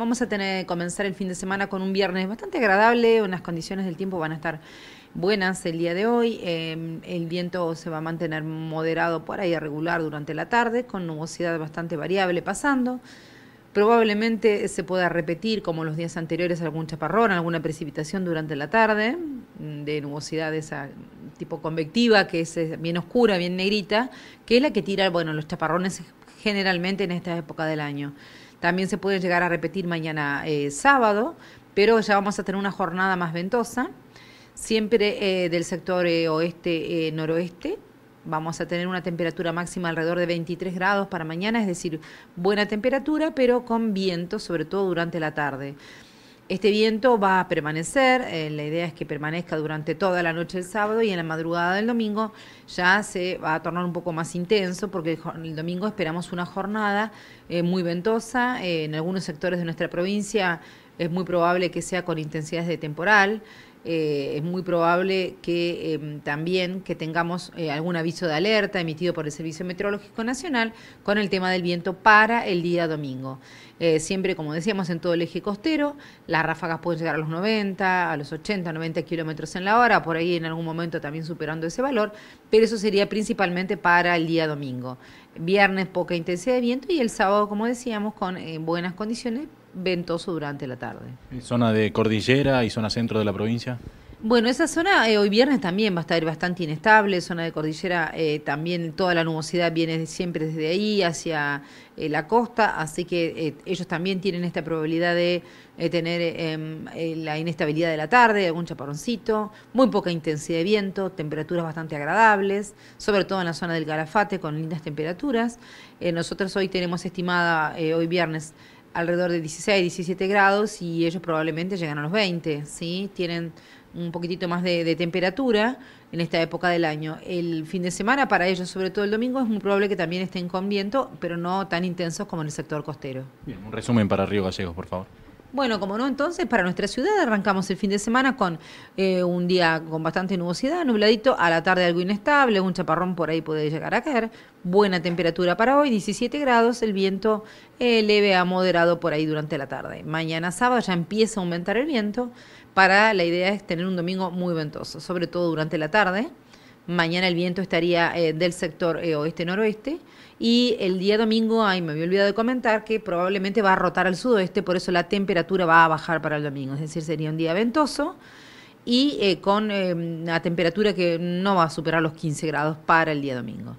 Vamos a tener comenzar el fin de semana con un viernes bastante agradable, unas condiciones del tiempo van a estar buenas el día de hoy, em, el viento se va a mantener moderado por ahí regular durante la tarde, con nubosidad bastante variable pasando. Probablemente se pueda repetir, como los días anteriores, algún chaparrón, alguna precipitación durante la tarde, mm, de nubosidad de esa tipo convectiva, que es eh, bien oscura, bien negrita, que es la que tira, bueno, los chaparrones generalmente en esta época del año. También se puede llegar a repetir mañana eh, sábado, pero ya vamos a tener una jornada más ventosa. Siempre eh, del sector eh, oeste-noroeste vamos a tener una temperatura máxima alrededor de 23 grados para mañana, es decir, buena temperatura, pero con viento, sobre todo durante la tarde. Este viento va a permanecer, eh, la idea es que permanezca durante toda la noche del sábado y en la madrugada del domingo ya se va a tornar un poco más intenso porque el, domingo esperamos una jornada eh, muy ventosa, eh, en algunos sectores de nuestra provincia es muy probable que sea con intensidades de temporal. Eh, es muy probable que em, también que tengamos eh, algún aviso de alerta emitido por el Servicio Meteorológico Nacional con el tema del viento para el día domingo. Eh, siempre, como decíamos, en todo el eje costero, las ráfagas pueden llegar a los 90, a los 80, 90 kilómetros en la hora, por ahí en algún momento también superando ese valor, pero eso sería principalmente para el día domingo. Viernes poca intensidad de viento y el sábado, como decíamos, con buenas condiciones ventoso durante la tarde. ¿Zona de cordillera y zona centro de la provincia? Bueno, esa zona eh, hoy viernes también va a estar bastante inestable, zona de cordillera eh, también toda la nubosidad viene siempre desde ahí hacia eh, la costa, así que ellos también tienen esta probabilidad de tener em, la inestabilidad de la tarde, algún chaparroncito, muy poca intensidad de viento, temperaturas bastante agradables, sobre todo en la zona del Garafate con lindas temperaturas. nosotros hoy tenemos estimada, hoy viernes, alrededor de 16, 17 grados y ellos probablemente llegan a los 20, ¿sí? Tienen un poquitito más de, de, temperatura en esta época del año. El fin de semana para ellos, sobre todo el domingo, es muy probable que también estén con viento, pero no tan intensos como en el sector costero. Bien, un resumen para Río Gallegos, por favor. Bueno, como no, entonces para nuestra ciudad arrancamos el fin de semana con eh, un día con bastante nubosidad, nubladito, a la tarde algo inestable, un chaparrón por ahí puede llegar a caer, buena temperatura para hoy, 17 grados, el viento eh, leve a moderado por ahí durante la tarde. Mañana sábado ya empieza a aumentar el viento, para la idea es tener un domingo muy ventoso, sobre todo durante la tarde. Mañana el viento estaría eh, del sector eh, oeste-noroeste. Y el día domingo, ay, me había olvidado de comentar que probablemente va a rotar al sudoeste, por eso la temperatura va a bajar para el domingo. Es decir, sería un día ventoso y eh, con una em, temperatura que no va a superar los 15 grados para el día domingo.